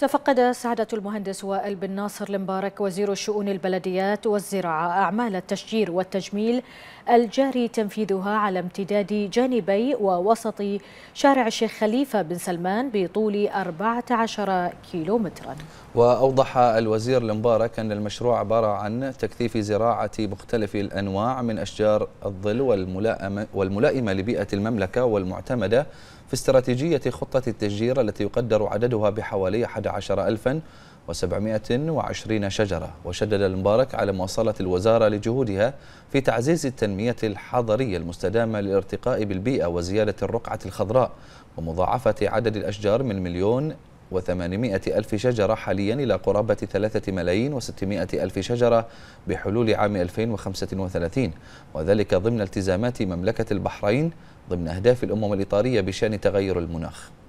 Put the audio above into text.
تفقد سعادة المهندس وائل بن ناصر المبارك وزير الشؤون البلديات والزراعة أعمال التشجير والتجميل الجاري تنفيذها على امتداد جانبي ووسط شارع الشيخ خليفة بن سلمان بطول 14 كيلومترا وأوضح الوزير المبارك أن المشروع عبارة عن تكثيف زراعة مختلف الأنواع من أشجار الظل والملائمة, والملائمة لبيئة المملكة والمعتمدة في استراتيجية خطة التشجير التي يقدر عددها بحوالي 11720 شجرة وشدد المبارك على مواصلة الوزارة لجهودها في تعزيز التنمية الحضرية المستدامة للارتقاء بالبيئة وزيادة الرقعة الخضراء ومضاعفة عدد الأشجار من مليون و ألف شجرة حاليا إلى قرابة ثلاثة ملايين وستمائة ألف شجرة بحلول عام 2035 وذلك ضمن التزامات مملكة البحرين ضمن أهداف الأمم الإطارية بشأن تغير المناخ